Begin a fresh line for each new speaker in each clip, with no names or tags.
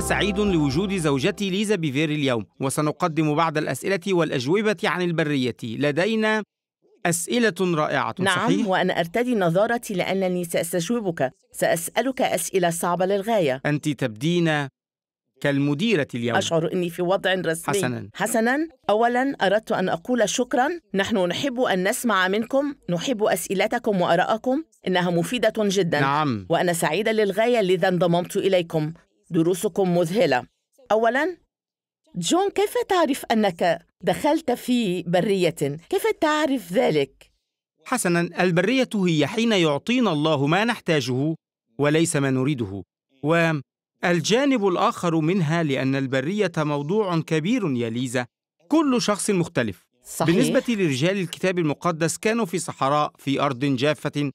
أنا سعيد لوجود زوجتي ليزا بيفير اليوم وسنقدم بعض الأسئلة والأجوبة عن البرية لدينا أسئلة رائعة نعم صحيح؟
وأنا أرتدي نظارتي لأنني سأستجوبك سأسألك أسئلة صعبة للغاية
أنت تبدين كالمديرة اليوم أشعر
أني في وضع رسمي حسناً حسناً أولاً أردت أن أقول شكراً نحن نحب أن نسمع منكم نحب أسئلتكم وأراءكم إنها مفيدة جداً نعم وأنا سعيدة للغاية لذا انضممت إليكم دروسكم مذهلة أولاً جون كيف تعرف أنك دخلت في برية؟ كيف تعرف ذلك؟
حسناً البرية هي حين يعطينا الله ما نحتاجه وليس ما نريده والجانب الآخر منها لأن البرية موضوع كبير يا ليزا كل شخص مختلف صحيح. بالنسبة لرجال الكتاب المقدس كانوا في صحراء في أرض جافة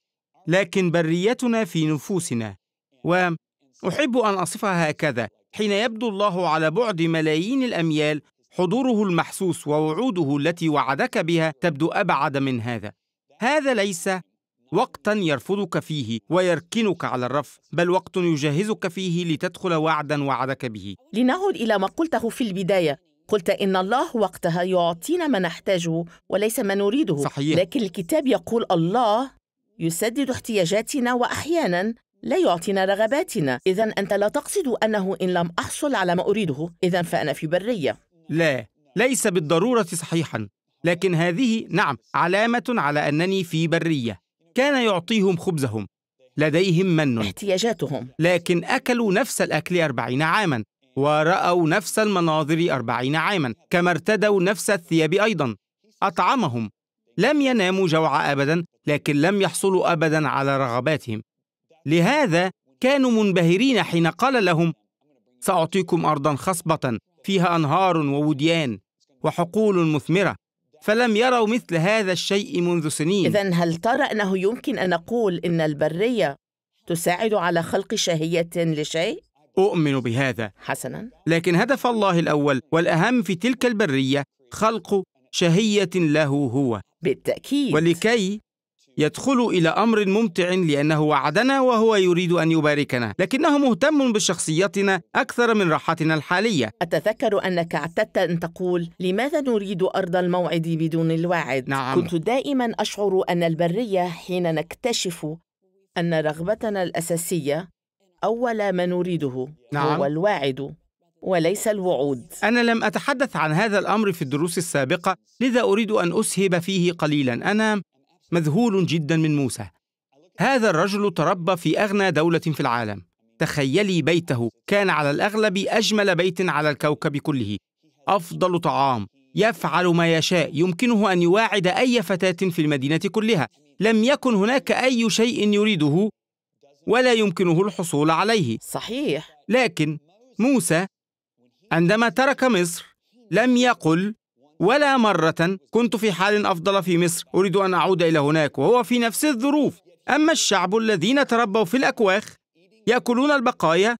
لكن بريتنا في نفوسنا وما أحب أن أصفها هكذا حين يبدو الله على بعد ملايين الأميال حضوره المحسوس ووعوده التي وعدك بها تبدو أبعد من هذا هذا ليس وقتا يرفضك فيه ويركنك على الرف بل وقت يجهزك فيه لتدخل وعدا وعدك به
لنعد إلى ما قلته في البداية قلت إن الله وقتها يعطينا ما نحتاجه وليس ما نريده صحيح. لكن الكتاب يقول الله يسدد احتياجاتنا وأحيانا لا يعطينا رغباتنا إذا أنت لا تقصد أنه إن لم أحصل على ما أريده إذا فأنا في برية
لا ليس بالضرورة صحيحا لكن هذه نعم علامة على أنني في برية كان يعطيهم خبزهم لديهم من احتياجاتهم لكن أكلوا نفس الأكل أربعين عاما ورأوا نفس المناظر أربعين عاما كما ارتدوا نفس الثياب أيضا أطعمهم لم يناموا جوع أبدا لكن لم يحصلوا أبدا على رغباتهم لهذا كانوا منبهرين حين قال لهم ساعطيكم ارضا خصبه فيها انهار ووديان وحقول مثمره فلم يروا مثل هذا الشيء منذ سنين
اذا هل ترى انه يمكن ان نقول ان البريه تساعد على خلق شهيه لشيء
اؤمن بهذا حسنا لكن هدف الله الاول والاهم في تلك البريه خلق شهيه له هو بالتاكيد ولكي يدخل إلى أمر ممتع لأنه وعدنا وهو يريد أن يباركنا لكنه مهتم بشخصيتنا أكثر من راحتنا الحالية
أتذكر أنك اعتدت أن تقول لماذا نريد أرض الموعد بدون الواعد؟ نعم. كنت دائما أشعر أن البرية حين نكتشف أن رغبتنا الأساسية أول ما نريده نعم. هو الواعد وليس الوعود أنا لم
أتحدث عن هذا الأمر في الدروس السابقة لذا أريد أن أسهب فيه قليلا أنا مذهول جدا من موسى هذا الرجل تربى في أغنى دولة في العالم تخيلي بيته كان على الأغلب أجمل بيت على الكوكب كله أفضل طعام يفعل ما يشاء يمكنه أن يواعد أي فتاة في المدينة كلها لم يكن هناك أي شيء يريده ولا يمكنه الحصول عليه صحيح لكن موسى عندما ترك مصر لم يقل ولا مرة كنت في حال أفضل في مصر أريد أن أعود إلى هناك وهو في نفس الظروف أما الشعب الذين تربوا في الأكواخ يأكلون البقايا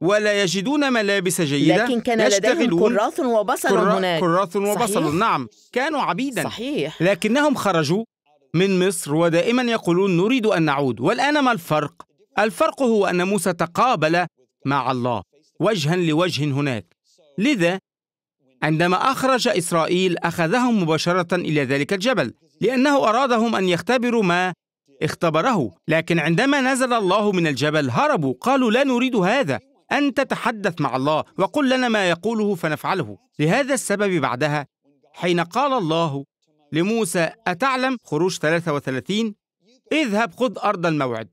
ولا يجدون ملابس جيدة لكن كان لديهم كراث
وبصل كرا... هناك كراث وبصل صحيح. نعم
كانوا عبيدا صحيح لكنهم خرجوا من مصر ودائما يقولون نريد أن نعود والآن ما الفرق؟ الفرق هو أن موسى تقابل مع الله وجها لوجه هناك لذا عندما أخرج إسرائيل أخذهم مباشرة إلى ذلك الجبل لأنه أرادهم أن يختبروا ما اختبره لكن عندما نزل الله من الجبل هربوا قالوا لا نريد هذا أنت تحدث مع الله وقل لنا ما يقوله فنفعله لهذا السبب بعدها حين قال الله لموسى أتعلم خروج 33 اذهب خذ أرض الموعد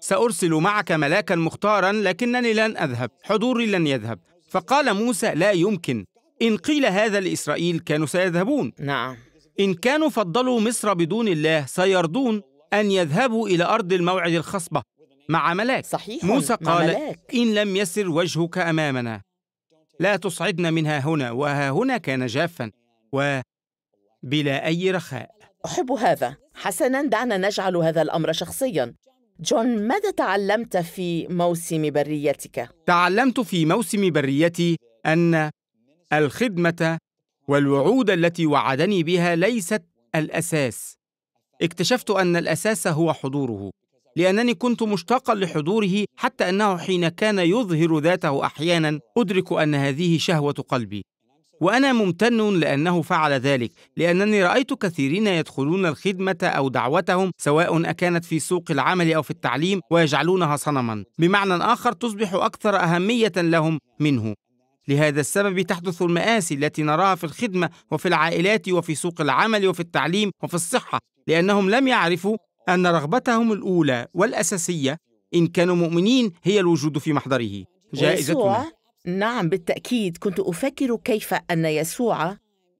سأرسل معك ملاكا مختارا لكنني لن أذهب حضوري لن يذهب فقال موسى لا يمكن إن قيل هذا لإسرائيل كانوا سيذهبون نعم إن كانوا فضلوا مصر بدون الله سيرضون أن يذهبوا إلى أرض الموعد الخصبة مع ملاك صحيح موسى قال ملاك. إن لم يسر وجهك أمامنا لا تصعدنا من ها هنا وها هنا كان جافا وبلا أي رخاء
أحب هذا حسنا دعنا نجعل هذا الأمر شخصيا جون ماذا تعلمت في موسم بريتك؟
تعلمت في موسم بريتي أن الخدمة والوعود التي وعدني بها ليست الأساس اكتشفت أن الأساس هو حضوره لأنني كنت مشتاقا لحضوره حتى أنه حين كان يظهر ذاته أحيانا أدرك أن هذه شهوة قلبي وأنا ممتن لأنه فعل ذلك لأنني رأيت كثيرين يدخلون الخدمة أو دعوتهم سواء أكانت في سوق العمل أو في التعليم ويجعلونها صنما بمعنى آخر تصبح أكثر أهمية لهم منه لهذا السبب تحدث المآسي التي نراها في الخدمة وفي العائلات وفي سوق العمل وفي التعليم وفي الصحة لأنهم لم يعرفوا أن رغبتهم الأولى والأساسية إن كانوا مؤمنين هي الوجود في محضره جائزتنا
نعم بالتأكيد كنت أفكر كيف أن يسوع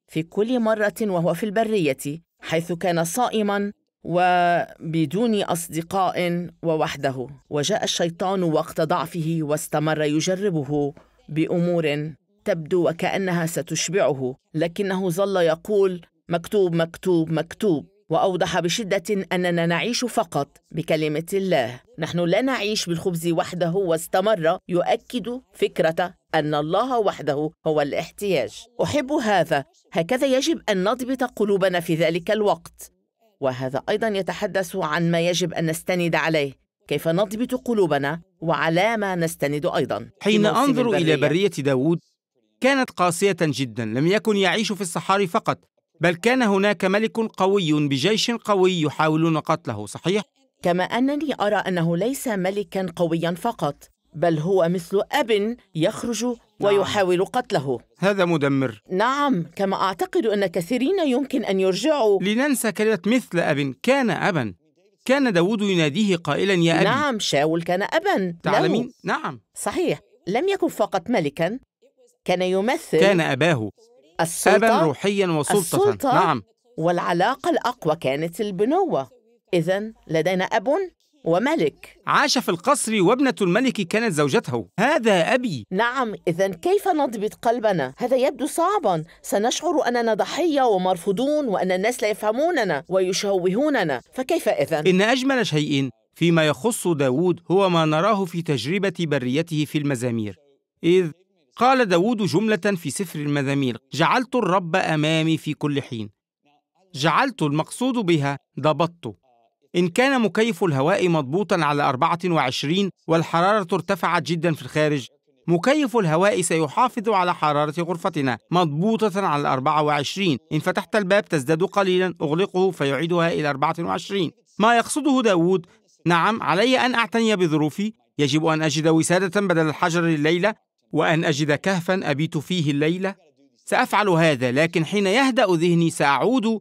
في كل مرة وهو في البرية حيث كان صائما وبدون أصدقاء ووحده وجاء الشيطان وقت ضعفه واستمر يجربه بامور تبدو وكانها ستشبعه لكنه ظل يقول مكتوب مكتوب مكتوب واوضح بشده اننا نعيش فقط بكلمه الله نحن لا نعيش بالخبز وحده واستمر يؤكد فكره ان الله وحده هو الاحتياج احب هذا هكذا يجب ان نضبط قلوبنا في ذلك الوقت وهذا ايضا يتحدث عن ما يجب ان نستند عليه كيف نضبط قلوبنا وعلى ما نستند أيضا حين أنظر إلى
برية داود كانت قاسية جدا لم يكن يعيش في الصحاري فقط بل كان هناك ملك قوي بجيش قوي يحاولون قتله صحيح؟
كما أنني أرى أنه ليس ملكا قويا فقط بل هو مثل أب يخرج نعم. ويحاول قتله
هذا مدمر
نعم كما أعتقد أن كثيرين يمكن أن يرجعوا
لننسى كلمة مثل أب كان أبا كان داود يناديه
قائلا يا أبي نعم شاول كان أبا تعلمين؟ له. نعم صحيح لم يكن فقط ملكا كان يمثل كان أباه السلطة أبا روحيا وسلطة السلطة نعم والعلاقة الأقوى كانت البنوة إذا لدينا أب وملك عاش في القصر وابنة الملك كانت زوجته هذا أبي نعم إذا كيف نضبط قلبنا؟ هذا يبدو صعبا سنشعر أننا ضحية ومرفوضون وأن الناس لا يفهموننا ويشوهوننا فكيف إذا؟ إن أجمل
شيء فيما يخص داود هو ما نراه في تجربة بريته في المزامير إذ قال داود جملة في سفر المزامير جعلت الرب أمامي في كل حين جعلت المقصود بها ضبطت إن كان مكيف الهواء مضبوطا على 24 والحرارة ارتفعت جدا في الخارج مكيف الهواء سيحافظ على حرارة غرفتنا مضبوطة على 24 إن فتحت الباب تزداد قليلا أغلقه فيعيدها إلى 24 ما يقصده داود نعم علي أن أعتني بظروفي يجب أن أجد وسادة بدل الحجر الليلة وأن أجد كهفا أبيت فيه الليلة سأفعل هذا لكن حين يهدأ ذهني سأعود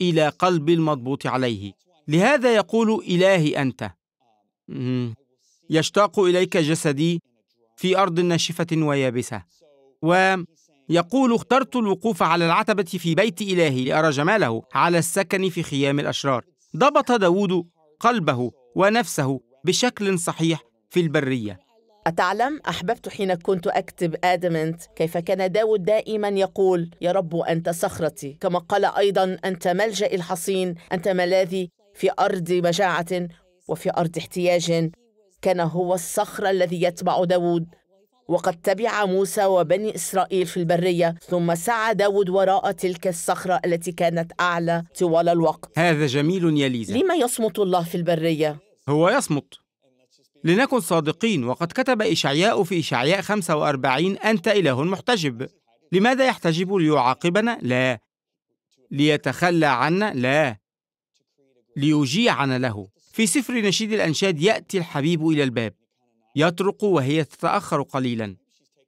إلى قلبي المضبوط عليه لهذا يقول إلهي أنت يشتاق إليك جسدي في أرض ناشفة ويابسة ويقول اخترت الوقوف على العتبة في بيت إلهي لأرى جماله على السكن في خيام الأشرار ضبط داود قلبه ونفسه بشكل صحيح في البرية
أتعلم أحببت حين كنت أكتب آدمنت كيف كان داود دائما يقول يا رب أنت صخرتي كما قال أيضا أنت ملجأ الحصين أنت ملاذي في أرض مجاعة وفي أرض احتياج كان هو الصخر الذي يتبع داود وقد تبع موسى وبني إسرائيل في البرية ثم سعى داود وراء تلك الصخرة التي كانت أعلى طوال الوقت
هذا جميل يا ليزا
لما يصمت الله في البرية؟
هو يصمت لنكن صادقين وقد كتب إشعياء في إشعياء 45 أنت إله محتجب لماذا يحتجب ليعاقبنا؟ لا ليتخلى عنا؟ لا ليجيعنا له في سفر نشيد الأنشاد يأتي الحبيب إلى الباب يطرق وهي تتأخر قليلا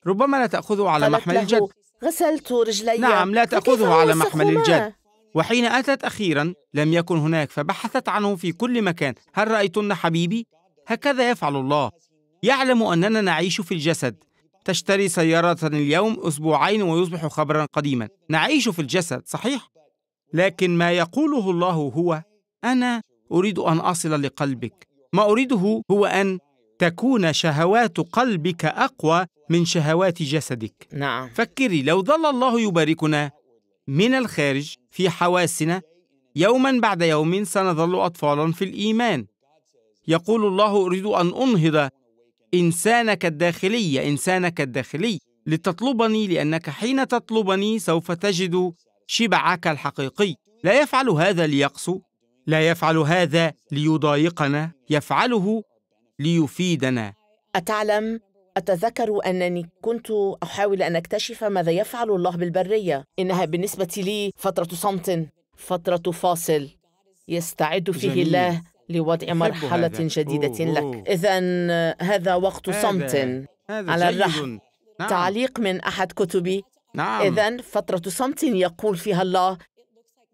ربما لا تأخذه على محمل الجد
غسلت رجلي نعم لا تأخذه على محمل الجد
وحين أتت أخيرا لم يكن هناك فبحثت عنه في كل مكان هل رأيتن حبيبي؟ هكذا يفعل الله يعلم أننا نعيش في الجسد تشتري سيارة اليوم أسبوعين ويصبح خبرا قديما نعيش في الجسد صحيح لكن ما يقوله الله هو انا اريد ان اصل لقلبك ما اريده هو ان تكون شهوات قلبك اقوى من شهوات جسدك نعم فكري لو ظل الله يباركنا من الخارج في حواسنا يوما بعد يوم سنظل اطفالا في الايمان يقول الله اريد ان انهض انسانك الداخلي انسانك الداخلي لتطلبني لانك حين تطلبني سوف تجد شبعك الحقيقي لا يفعل هذا ليقسو لا يفعل هذا ليضايقنا يفعله ليفيدنا
اتعلم أتذكر أنني كنت أحاول أن أكتشف ماذا يفعل الله بالبرية إنها بالنسبة لي فترة صمت فترة فاصل يستعد فيه جميل. الله لوضع مرحلة هذا. جديدة أوه. لك إذا هذا وقت هذا. صمت هذا على الرحم نعم. تعليق من أحد كتبي نعم. إذا فترة صمت يقول فيها الله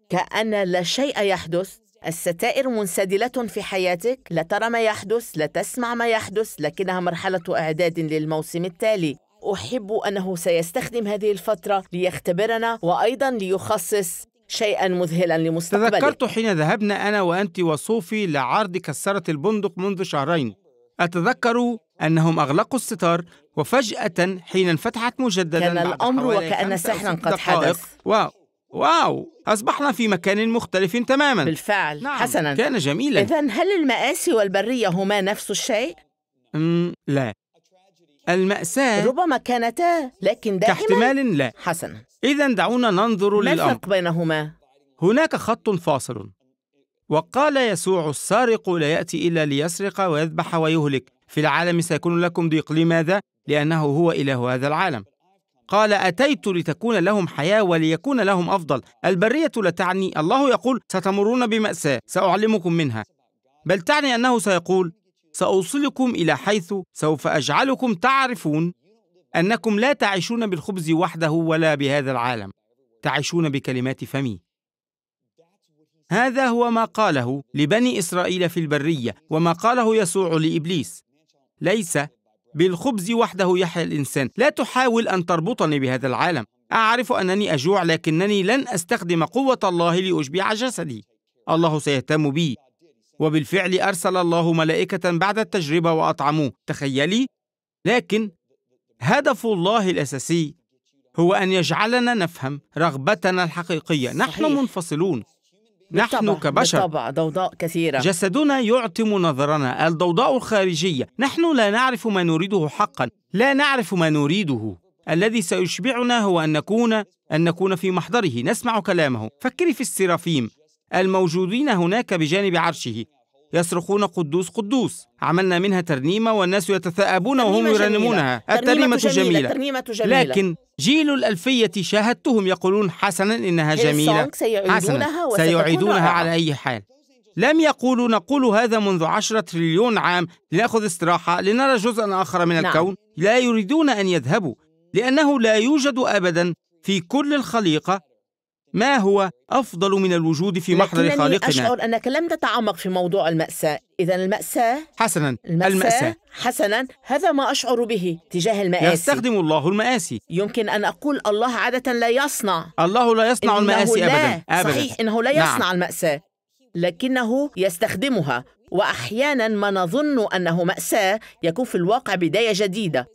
كأن لا شيء يحدث الستائر منسدلة في حياتك لا ترى ما يحدث لا تسمع ما يحدث لكنها مرحلة إعداد للموسم التالي أحب أنه سيستخدم هذه الفترة ليختبرنا وأيضا ليخصص شيئا مذهلا لمستقبلك تذكرت
حين ذهبنا أنا وأنت وصوفي لعرض كسرة البندق منذ شهرين أتذكر أنهم أغلقوا الستار وفجأة حين انفتحت مجددا كان الأمر وكأن سحرا قد حدث واو واو أصبحنا في مكان مختلف تماما بالفعل نعم. حسنا كان جميلا إذا
هل المآسي والبرية هما نفس الشيء؟ لا المأساة ربما كانتا لكن دائما
كاحتمال لا حسنا إذا دعونا ننظر ما للأمر ما الفرق بينهما؟ هناك خط فاصل وقال يسوع السارق لا يأتي إلا ليسرق ويذبح ويهلك في العالم سيكون لكم ضيق لماذا؟ لأنه هو إله هذا العالم قال أتيت لتكون لهم حياة وليكون لهم أفضل البرية لا تعني الله يقول ستمرون بمأساة سأعلمكم منها بل تعني أنه سيقول سأوصلكم إلى حيث سوف أجعلكم تعرفون أنكم لا تعيشون بالخبز وحده ولا بهذا العالم تعيشون بكلمات فمي هذا هو ما قاله لبني إسرائيل في البرية وما قاله يسوع لإبليس ليس بالخبز وحده يحيا الإنسان لا تحاول أن تربطني بهذا العالم أعرف أنني أجوع لكنني لن أستخدم قوة الله لأشبع جسدي الله سيهتم بي وبالفعل أرسل الله ملائكة بعد التجربة وأطعموه تخيلي لكن هدف الله الأساسي هو أن يجعلنا نفهم رغبتنا الحقيقية صحيح. نحن منفصلون نحن بالطبع كبشر بالطبع
ضوضاء كثيرة
جسدنا يعتم نظرنا الضوضاء الخارجية نحن لا نعرف ما نريده حقا لا نعرف ما نريده الذي سيشبعنا هو أن نكون أن نكون في محضره نسمع كلامه فكري في السرافيم الموجودين هناك بجانب عرشه يصرخون قدوس قدوس عملنا منها ترنيمة والناس يتثاءبون وهم يرنمونها الترنيمة جميلة. جميلة. جميلة لكن جيل الألفية شاهدتهم يقولون حسنا إنها جميلة حسنا سيعيدونها على أي حال لم يقولوا نقول هذا منذ عشرة تريليون عام لنأخذ استراحة لنرى جزءا آخر من نعم. الكون لا يريدون أن يذهبوا لأنه لا يوجد أبدا في كل الخليقة ما هو أفضل من الوجود في محضر خالقنا أشعر
أنك لم تتعمق في موضوع المأساة إذا المأساة
حسنا المأساة, المأساة
حسنا هذا ما أشعر به تجاه المآسي يستخدم
الله المآسي
يمكن أن أقول الله عادة لا يصنع
الله لا يصنع المآسي لا. أبدا. أبدا صحيح إنه لا نعم. يصنع نعم.
المأساة لكنه يستخدمها وأحيانا ما نظن أنه مأساة يكون في الواقع بداية جديدة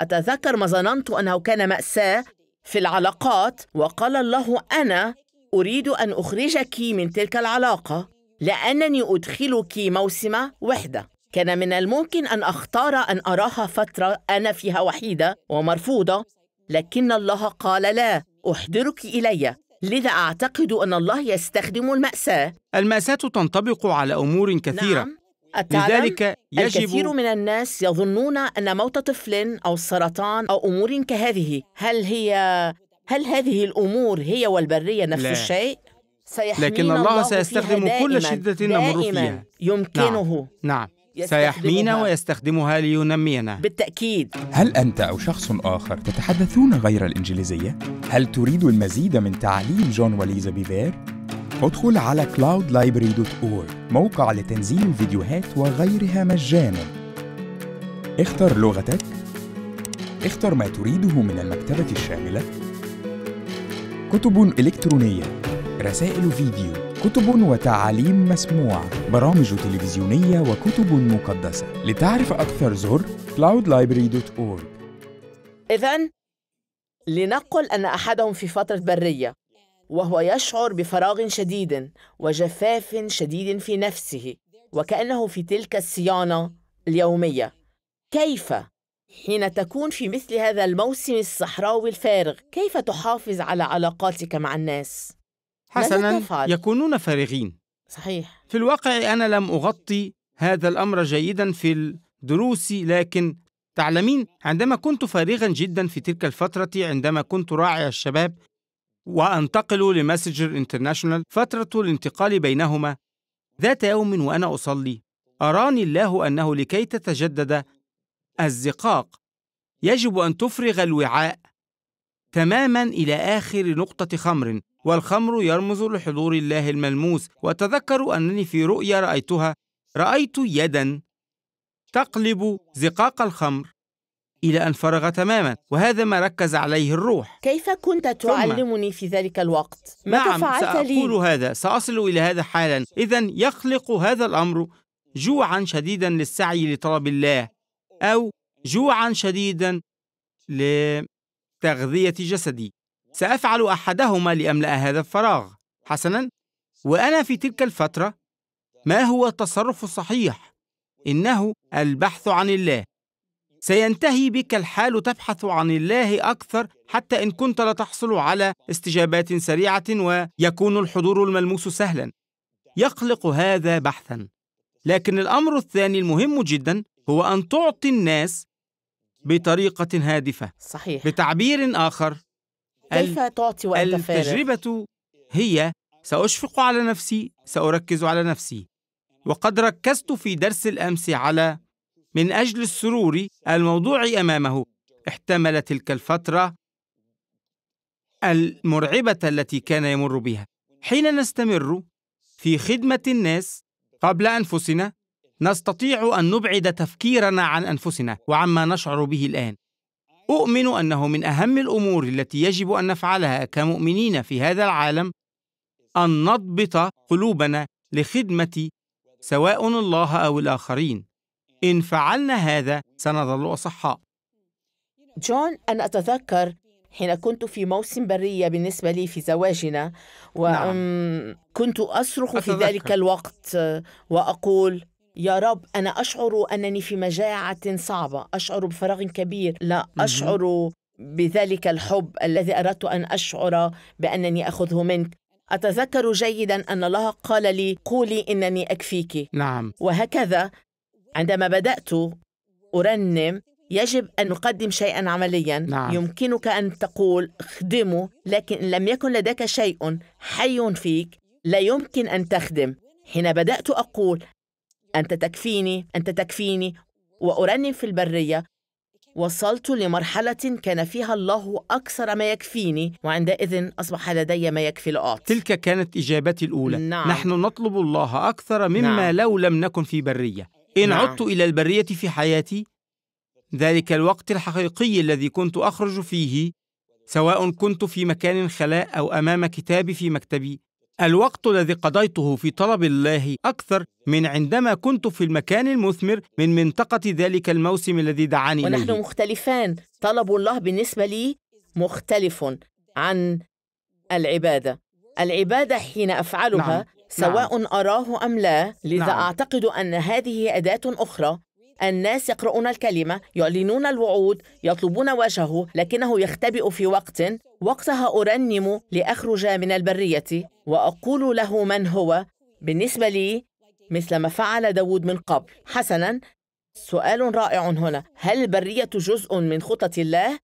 أتذكر ما ظننت أنه كان مأساة في العلاقات وقال الله انا اريد ان اخرجك من تلك العلاقه لانني ادخلك موسم وحده كان من الممكن ان اختار ان اراها فتره انا فيها وحيده ومرفوضه لكن الله قال لا احضرك الي لذا اعتقد ان الله يستخدم الماساه الماساه
تنطبق على امور كثيره نعم. لذلك يجب الكثير
من الناس يظنون أن موت طفل أو سرطان أو أمور كهذه هل هي هل هذه الأمور هي والبرية نفس لا. الشيء؟ لكن الله, الله سيستخدم كل شدة نمر فيها نعم. يمكنه
نعم, نعم. سيحمينا ويستخدمها لينمينا بالتأكيد هل أنت أو شخص آخر تتحدثون غير الإنجليزية؟ هل تريد المزيد من تعليم جون وليزا بيبير؟ ادخل على cloudlibrary.org موقع لتنزيل الفيديوهات وغيرها مجانا اختر لغتك اختر ما تريده من المكتبة الشاملة كتب إلكترونية رسائل فيديو كتب وتعاليم مسموعة برامج تلفزيونية وكتب مقدسة لتعرف أكثر زر cloudlibrary.org
إذا لنقل أن أحدهم في فترة برية وهو يشعر بفراغ شديد وجفاف شديد في نفسه وكأنه في تلك الصيانة اليومية كيف حين تكون في مثل هذا الموسم الصحراوي الفارغ كيف تحافظ على علاقاتك مع الناس؟ حسنا
يكونون فارغين صحيح في الواقع أنا لم أغطي هذا الأمر جيدا في الدروس لكن تعلمين عندما كنت فارغا جدا في تلك الفترة عندما كنت راعي الشباب وأنتقل لمسجر انترناشونال فترة الانتقال بينهما ذات يوم وأنا أصلي أراني الله أنه لكي تتجدد الزقاق يجب أن تفرغ الوعاء تماما إلى آخر نقطة خمر والخمر يرمز لحضور الله الملموس وتذكر أنني في رؤيا رأيتها رأيت يدا تقلب زقاق الخمر إلى أن فرغ تماما وهذا ما ركز عليه الروح
كيف كنت تعلمني في ذلك الوقت؟ ماذا نعم، فعلت سأقول لي؟ سأقول
هذا سأصل إلى هذا حالا إذا يخلق هذا الأمر جوعا شديدا للسعي لطلب الله أو جوعا شديدا لتغذية جسدي سأفعل أحدهما لأملأ هذا الفراغ حسنا وأنا في تلك الفترة ما هو التصرف الصحيح؟ إنه البحث عن الله سينتهي بك الحال تبحث عن الله أكثر حتى إن كنت لا تحصل على استجابات سريعة ويكون الحضور الملموس سهلا. يقلق هذا بحثا. لكن الأمر الثاني المهم جدا هو أن تعطي الناس بطريقة هادفة. صحيح. بتعبير آخر
كيف تعطي وأنت التجربة
هي سأشفق على نفسي، سأركز على نفسي. وقد ركزت في درس الأمس على من أجل السرور الموضوع أمامه احتمل تلك الفترة المرعبة التي كان يمر بها حين نستمر في خدمة الناس قبل أنفسنا نستطيع أن نبعد تفكيرنا عن أنفسنا وعما نشعر به الآن أؤمن أنه من أهم الأمور التي يجب أن نفعلها كمؤمنين في هذا العالم أن نضبط قلوبنا لخدمة سواء الله أو الآخرين إن فعلنا هذا سنظل أصحاء
جون أنا أتذكر حين كنت في موسم برية بالنسبة لي في زواجنا وكنت نعم. أصرخ في ذلك الوقت وأقول يا رب أنا أشعر أنني في مجاعة صعبة أشعر بفراغ كبير لا أشعر بذلك الحب الذي أردت أن أشعر بأنني أخذه منك أتذكر جيدا أن الله قال لي قولي إنني أكفيك نعم وهكذا عندما بدأت أرنم يجب أن نقدم شيئا عمليا نعم. يمكنك أن تقول خدمه لكن إن لم يكن لديك شيء حي فيك لا يمكن أن تخدم حين بدأت أقول أنت تكفيني أنت تكفيني وأرنم في البرية وصلت لمرحلة كان فيها الله أكثر ما يكفيني وعندئذ أصبح لدي ما يكفي لأعطي
تلك كانت إجابتي الأولى نعم. نحن نطلب الله أكثر مما نعم. لو لم نكن في برية إن نعم. عدت إلى البرية في حياتي ذلك الوقت الحقيقي الذي كنت أخرج فيه سواء كنت في مكان خلاء أو أمام كتابي في مكتبي الوقت الذي قضيته في طلب الله أكثر من عندما كنت في المكان المثمر من منطقة ذلك الموسم الذي دعاني ونحن إليه.
مختلفان طلب الله بالنسبة لي مختلف عن العبادة العبادة حين أفعلها نعم. نعم. سواء أراه أم لا لذا نعم. أعتقد أن هذه أداة أخرى الناس يقرؤون الكلمة يعلنون الوعود يطلبون وجهه لكنه يختبئ في وقت وقتها أرنم لأخرج من البرية وأقول له من هو بالنسبة لي مثل ما فعل داود من قبل حسنا سؤال رائع هنا هل البرية جزء من خطة الله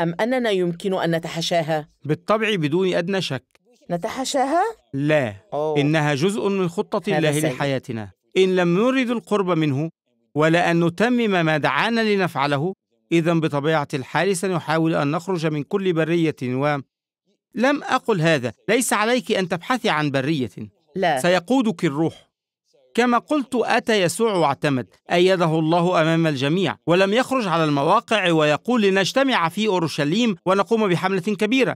أم أننا يمكن أن نتحاشاها؟
بالطبع بدون أدنى شك
نتحاشاها؟ لا أوه.
إنها جزء من خطة الله سيد. لحياتنا إن لم نرد القرب منه ولا أن نتمم ما دعانا لنفعله إذا بطبيعة الحال سنحاول أن نخرج من كل برية و لم أقل هذا ليس عليك أن تبحثي عن برية لا سيقودك الروح كما قلت أتى يسوع واعتمد أيده الله أمام الجميع ولم يخرج على المواقع ويقول لنجتمع في أورشليم ونقوم بحملة كبيرة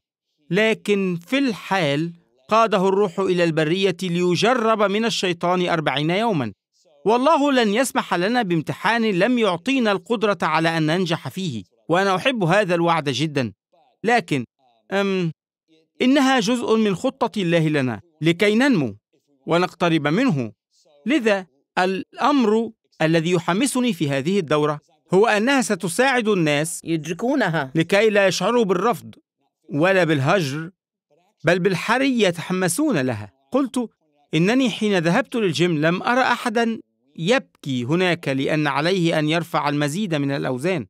لكن في الحال قاده الروح إلى البرية ليجرب من الشيطان أربعين يوما والله لن يسمح لنا بامتحان لم يعطينا القدرة على أن ننجح فيه وأنا أحب هذا الوعد جدا لكن أم إنها جزء من خطة الله لنا لكي ننمو ونقترب منه لذا الأمر الذي يحمسني في هذه الدورة هو أنها ستساعد الناس يدركونها لكي لا يشعروا بالرفض ولا بالهجر بل بالحري يتحمسون لها قلت انني حين ذهبت للجيم لم ارى احدا يبكي هناك لان عليه ان يرفع المزيد من الاوزان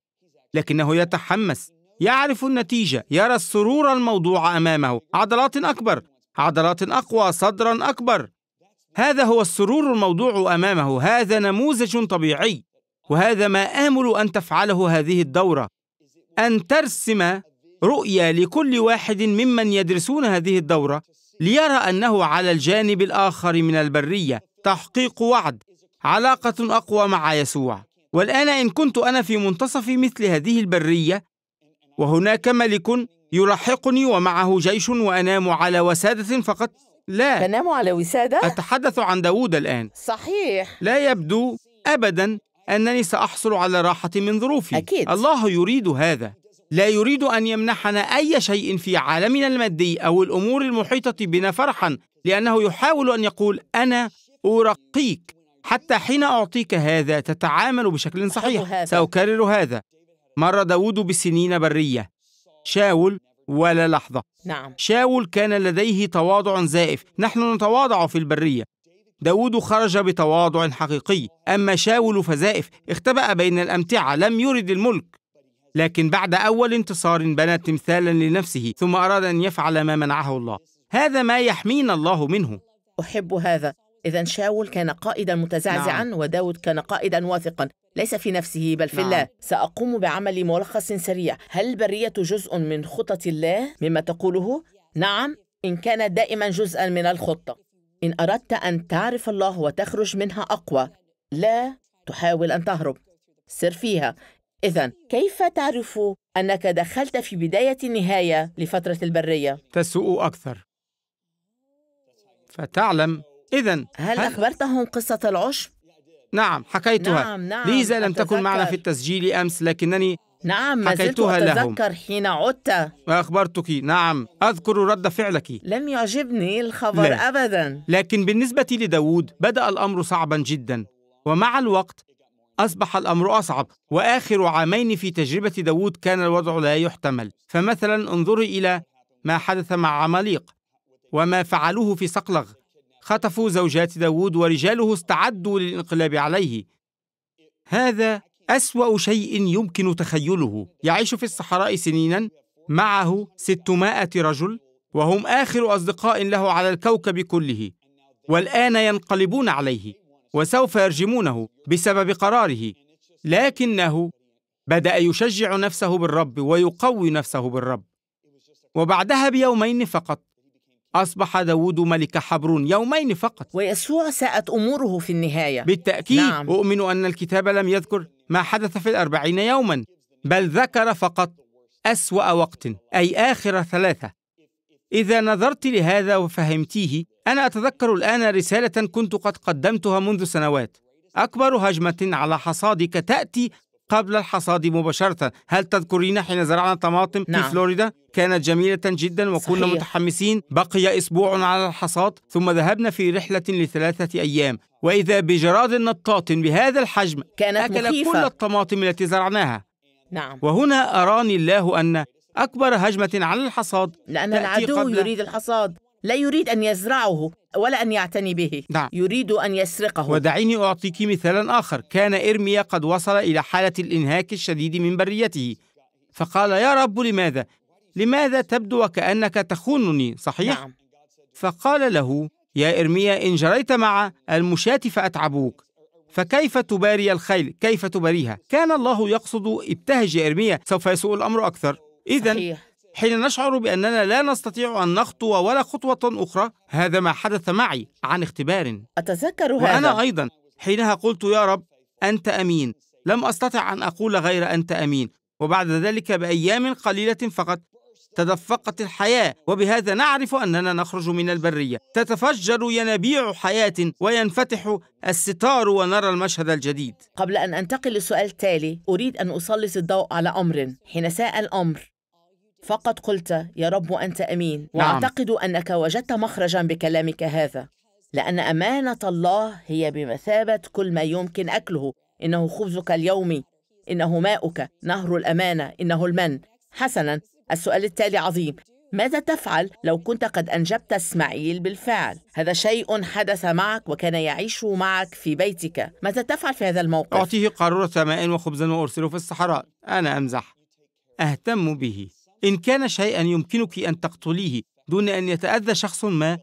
لكنه يتحمس يعرف النتيجه يرى السرور الموضوع امامه عضلات اكبر عضلات اقوى صدرا اكبر هذا هو السرور الموضوع امامه هذا نموذج طبيعي وهذا ما امل ان تفعله هذه الدوره ان ترسم رؤية لكل واحد ممن يدرسون هذه الدورة ليرى أنه على الجانب الآخر من البرية تحقيق وعد علاقة أقوى مع يسوع والآن إن كنت أنا في منتصف مثل هذه البرية وهناك ملك يلاحقني ومعه جيش وأنام على وسادة فقط لا
تنام على وسادة؟
أتحدث عن داوود الآن
صحيح
لا يبدو أبدا أنني سأحصل على راحة من ظروفي أكيد الله يريد هذا لا يريد أن يمنحنا أي شيء في عالمنا المادي أو الأمور المحيطة بنا فرحا لأنه يحاول أن يقول أنا أرقيك حتى حين أعطيك هذا تتعامل بشكل صحيح سأكرر هذا مر داود بسنين برية شاول ولا لحظة نعم شاول كان لديه تواضع زائف نحن نتواضع في البرية داود خرج بتواضع حقيقي أما شاول فزائف اختبأ بين الأمتعة لم يرد الملك لكن بعد أول انتصار بنى تمثالا لنفسه ثم أراد أن يفعل ما منعه الله هذا ما يحمينا الله منه
أحب هذا إذا شاول كان قائدا متزعزعا نعم. وداود كان قائدا واثقا ليس في نفسه بل في نعم. الله سأقوم بعمل ملخص سريع هل البرية جزء من خطط الله مما تقوله؟ نعم إن كانت دائما جزءا من الخطة إن أردت أن تعرف الله وتخرج منها أقوى لا تحاول أن تهرب سر فيها إذا كيف تعرف أنك دخلت في بداية النهاية لفترة البرية؟
تسوء أكثر فتعلم إذا هل, هل أخبرتهم
قصة العشب؟
نعم حكيتها نعم نعم ليزا لم أتذكر. تكن معنا في التسجيل أمس لكنني
نعم ما زلت أتذكر لهم. حين عدت
وأخبرتك نعم أذكر رد فعلك
لم يعجبني الخبر لا. أبدا
لكن بالنسبة لداود بدأ الأمر صعبا جدا ومع الوقت أصبح الأمر أصعب وآخر عامين في تجربة داود كان الوضع لا يحتمل فمثلا انظري إلى ما حدث مع عماليق وما فعلوه في صقلغ خطفوا زوجات داود ورجاله استعدوا للانقلاب عليه هذا أسوأ شيء يمكن تخيله يعيش في الصحراء سنينا معه 600 رجل وهم آخر أصدقاء له على الكوكب كله والآن ينقلبون عليه وسوف يرجمونه بسبب قراره لكنه بدأ يشجع نفسه بالرب ويقوي نفسه بالرب وبعدها بيومين فقط أصبح داود ملك حبرون يومين فقط ويسوع
ساءت أموره في النهاية
بالتأكيد نعم. أؤمن أن الكتاب لم يذكر ما حدث في الأربعين يوما بل ذكر فقط أسوأ وقت أي آخر ثلاثة إذا نظرت لهذا وفهمتيه أنا أتذكر الآن رسالة كنت قد قدمتها منذ سنوات أكبر هجمة على حصادك تأتي قبل الحصاد مباشرة هل تذكرين حين زرعنا طماطم نعم. في فلوريدا كانت جميلة جدا وكنا صحيح. متحمسين بقي أسبوع على الحصاد ثم ذهبنا في رحلة لثلاثة أيام وإذا بجراد نطاط بهذا الحجم كانت أكل مخيفة. كل الطماطم التي زرعناها
نعم وهنا أراني الله أن أكبر هجمة على الحصاد لأن العدو قبل... يريد الحصاد لا يريد أن يزرعه ولا أن يعتني به نعم. يريد أن يسرقه
ودعيني أعطيك مثالا آخر كان إرميا قد وصل إلى حالة الإنهاك الشديد من بريته فقال يا رب لماذا؟ لماذا تبدو وكأنك تخونني صحيح؟ نعم. فقال له يا إرميا إن جريت مع المشاة فأتعبوك فكيف تباري الخيل؟ كيف تباريها؟ كان الله يقصد ابتهج إرميا سوف يسوء الأمر أكثر إذا حين نشعر بأننا لا نستطيع أن نخطو ولا خطوة أخرى هذا ما حدث معي عن اختبار
أتذكر هذا وأنا
أيضا حينها قلت يا رب أنت أمين لم أستطع أن أقول غير أنت أمين وبعد ذلك بأيام قليلة فقط تدفقت الحياة وبهذا نعرف أننا نخرج من البرية تتفجر ينابيع حياة وينفتح الستار ونرى المشهد الجديد
قبل أن أنتقل للسؤال التالي أريد أن أسلط الضوء على أمر حين ساء الأمر فقد قلت يا رب انت أمين نعم. وأعتقد أنك وجدت مخرجا بكلامك هذا لأن أمانة الله هي بمثابة كل ما يمكن أكله إنه خبزك اليومي إنه ماؤك نهر الأمانة إنه المن حسنا السؤال التالي عظيم ماذا تفعل لو كنت قد أنجبت إسماعيل بالفعل؟ هذا شيء حدث معك وكان يعيش معك في بيتك ماذا تفعل في هذا الموقف؟
أعطيه قارورة ماء وخبزا وأرسله في الصحراء أنا أمزح أهتم به إن كان شيئا يمكنك أن تقتليه دون أن يتأذى شخص ما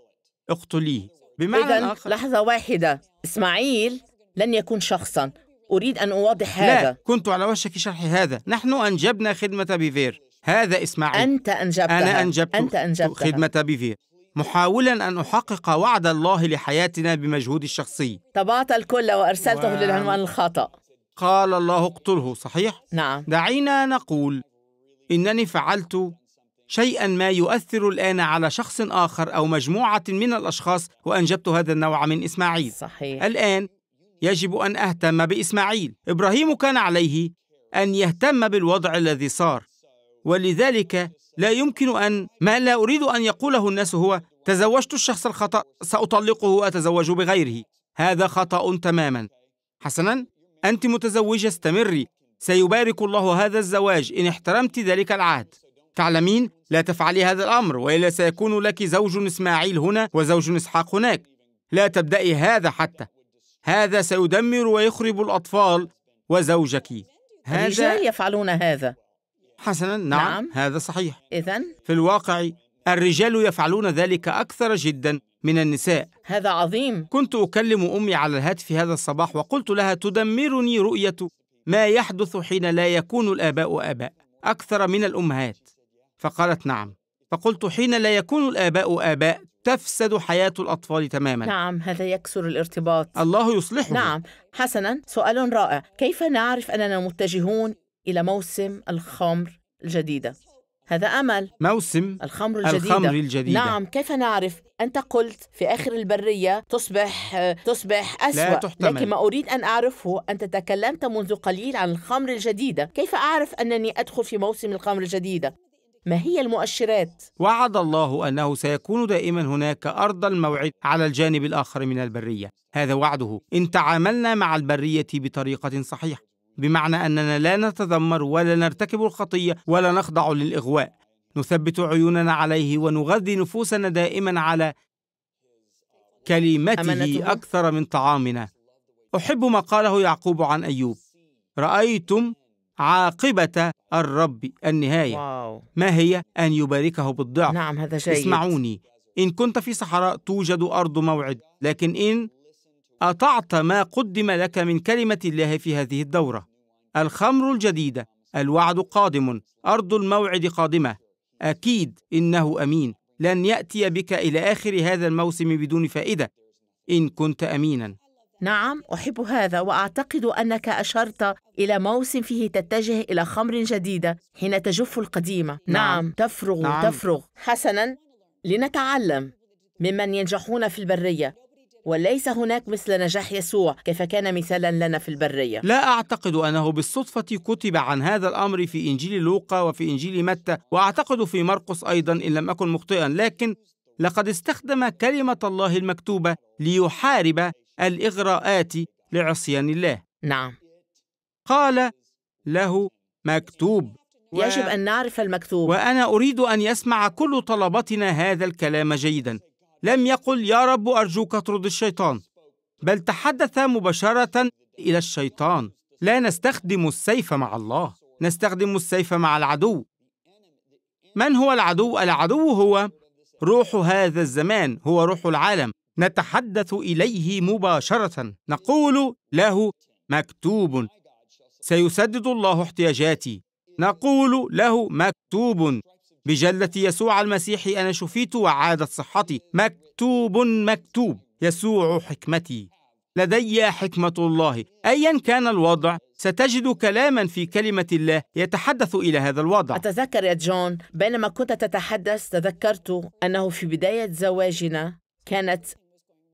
اقتليه بمعنى إذن آخر لحظة واحدة إسماعيل لن يكون شخصا أريد أن أوضح هذا لا كنت على وشك شرح هذا
نحن أنجبنا خدمة بيفير هذا إسماعيل أنت أنجبتها أنا أنجبت أنت
أنجبتها. خدمة
بيفير محاولا أن أحقق وعد الله لحياتنا بمجهودي الشخصي
طبعت الكل وأرسلته و... للعنوان الخطأ
قال الله اقتله صحيح؟ نعم دعينا نقول انني فعلت شيئا ما يؤثر الان على شخص اخر او مجموعه من الاشخاص وانجبت هذا النوع من اسماعيل صحيح الان يجب ان اهتم باسماعيل ابراهيم كان عليه ان يهتم بالوضع الذي صار ولذلك لا يمكن ان ما لا اريد ان يقوله الناس هو تزوجت الشخص الخطا ساطلقه واتزوج بغيره هذا خطا تماما حسنا انت متزوجه استمري سيبارك الله هذا الزواج إن احترمت ذلك العهد تعلمين لا تفعلي هذا الأمر وإلا سيكون لك زوج إسماعيل هنا وزوج إسحاق هناك لا تبدأي هذا حتى هذا سيدمر ويخرب الأطفال وزوجك
هذا الرجال يفعلون هذا
حسنا نعم, نعم. هذا صحيح إذا في الواقع الرجال يفعلون ذلك أكثر جدا من النساء هذا عظيم كنت أكلم أمي على الهاتف هذا الصباح وقلت لها تدمرني رؤية ما يحدث حين لا يكون الآباء آباء أكثر من الأمهات فقالت نعم فقلت حين لا يكون الآباء آباء تفسد حياة الأطفال تماما
نعم هذا يكسر الارتباط الله يصلحه نعم حسنا سؤال رائع كيف نعرف أننا متجهون إلى موسم الخمر الجديدة هذا أمل موسم الخمر الجديدة. الخمر الجديدة نعم كيف نعرف أنت قلت في آخر البرية تصبح تصبح أسوأ لا تحتمل. لكن ما أريد أن أعرفه أنت تكلمت منذ قليل عن الخمر الجديدة كيف أعرف أنني أدخل في موسم الخمر الجديدة؟ ما هي المؤشرات؟
وعد الله أنه سيكون دائما هناك أرض الموعد على الجانب الآخر من البرية هذا وعده إن تعاملنا مع البرية بطريقة صحيحة بمعنى أننا لا نتذمر ولا نرتكب الخطية ولا نخضع للإغواء نثبت عيوننا عليه ونغذي نفوسنا دائما على كلمته أكثر من طعامنا أحب ما قاله يعقوب عن أيوب رأيتم عاقبة الرب النهاية واو. ما هي أن يباركه بالضعف نعم هذا جيد اسمعوني إن كنت في صحراء توجد أرض موعد لكن إن أطعت ما قدم لك من كلمة الله في هذه الدورة الخمر الجديدة الوعد قادم أرض الموعد قادمة أكيد إنه أمين لن يأتي بك إلى آخر هذا الموسم بدون فائدة إن كنت أمينا
نعم أحب هذا وأعتقد أنك أشرت إلى موسم فيه تتجه إلى خمر جديدة حين تجف القديمة نعم, نعم. تفرغ نعم. تفرغ حسنا لنتعلم ممن ينجحون في البرية وليس هناك مثل نجاح يسوع كيف كان مثالا لنا في البرية
لا أعتقد أنه بالصدفة كتب عن هذا الأمر في إنجيل لوقا وفي إنجيل متى وأعتقد في مرقس أيضا إن لم أكن مخطئا لكن لقد استخدم كلمة الله المكتوبة ليحارب الإغراءات لعصيان الله نعم قال له مكتوب يجب أن
نعرف المكتوب وأنا
أريد أن يسمع كل طلبتنا هذا الكلام جيدا لم يقل يا رب أرجوك اطرد الشيطان بل تحدث مباشرة إلى الشيطان لا نستخدم السيف مع الله نستخدم السيف مع العدو من هو العدو؟ العدو هو روح هذا الزمان هو روح العالم نتحدث إليه مباشرة نقول له مكتوب سيسدد الله احتياجاتي نقول له مكتوب بجلة يسوع المسيح أنا شفيت وعادت صحتي مكتوب مكتوب يسوع حكمتي لدي حكمة الله أيا كان الوضع ستجد كلاما في كلمة الله
يتحدث إلى هذا الوضع أتذكر يا جون بينما كنت تتحدث تذكرت أنه في بداية زواجنا كانت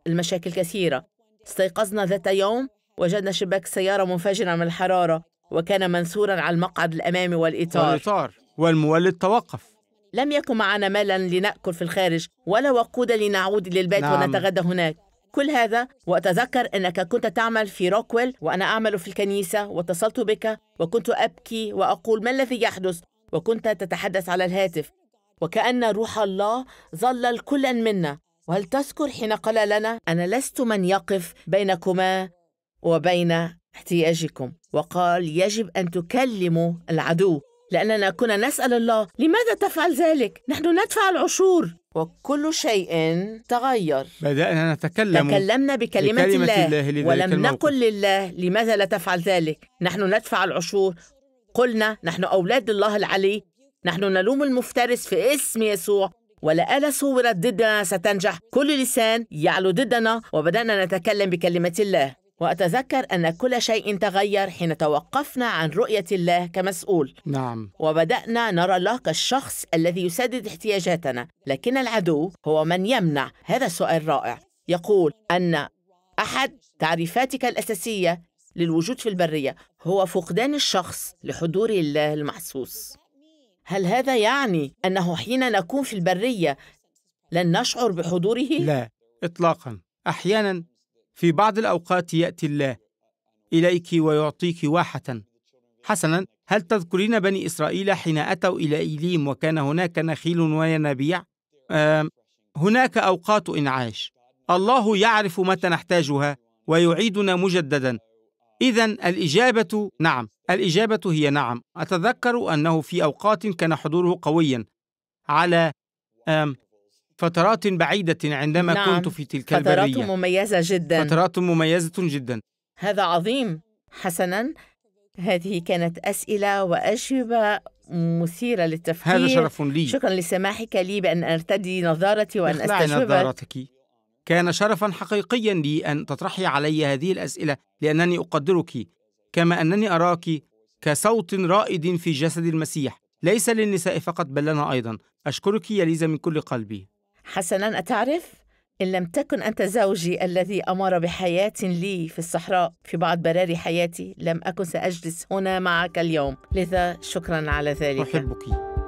المشاكل كثيرة استيقظنا ذات يوم وجدنا شباك سيارة منفجرة من الحرارة وكان منثورا على المقعد الأمامي والإطار والإطار
والمولد توقف
لم يكن معنا مالا لنأكل في الخارج ولا وقود لنعود للبيت نعم. ونتغدى هناك كل هذا وأتذكر أنك كنت تعمل في روكويل وأنا أعمل في الكنيسة واتصلت بك وكنت أبكي وأقول ما الذي يحدث وكنت تتحدث على الهاتف وكأن روح الله ظلل كلا منا وهل تذكر حين قال لنا أنا لست من يقف بينكما وبين احتياجكم وقال يجب أن تكلموا العدو لأننا كنا نسأل الله لماذا تفعل ذلك؟ نحن ندفع العشور وكل شيء تغير
بدأنا نتكلم تكلمنا بكلمة, بكلمة الله, الله ولم الموقف. نقل
لله لماذا لا تفعل ذلك نحن ندفع العشور قلنا نحن أولاد الله العلي نحن نلوم المفترس في اسم يسوع ولا آلة صورت ضدنا ستنجح كل لسان يعلو ضدنا وبدأنا نتكلم بكلمة الله وأتذكر أن كل شيء تغير حين توقفنا عن رؤية الله كمسؤول نعم وبدأنا نرى الله كالشخص الذي يسدد احتياجاتنا لكن العدو هو من يمنع هذا سؤال رائع يقول أن أحد تعريفاتك الأساسية للوجود في البرية هو فقدان الشخص لحضور الله المحسوس هل هذا يعني أنه حين نكون في البرية لن نشعر بحضوره؟ لا إطلاقاً أحياناً في بعض الأوقات
يأتي الله إليك ويعطيك واحة حسنا هل تذكرين بني إسرائيل حين أتوا إلى إيليم وكان هناك نخيل وينابيع؟ هناك أوقات إنعاش الله يعرف متى نحتاجها ويعيدنا مجددا إذا الإجابة نعم الإجابة هي نعم أتذكر أنه في أوقات كان حضوره قويا على فترات بعيدة عندما نعم. كنت في تلك فترات البرية فترات
مميزة جدا
فترات مميزة
جدا هذا عظيم حسنا هذه كانت أسئلة وأجوبة مثيرة للتفكير هذا شرف لي شكرا لسماحك لي بأن أرتدي نظارتي وأن أستجوبك نظارتك
كان شرفا حقيقيا لي أن تطرحي علي هذه الأسئلة لأنني أقدرك كما أنني أراك كصوت رائد في جسد المسيح ليس للنساء فقط بل لنا أيضا أشكرك يا ليزا من كل قلبي
حسنا أتعرف إن لم تكن أنت زوجي الذي أمر بحياة لي في الصحراء في بعض براري حياتي لم أكن سأجلس هنا معك اليوم لذا شكرا على ذلك أحبك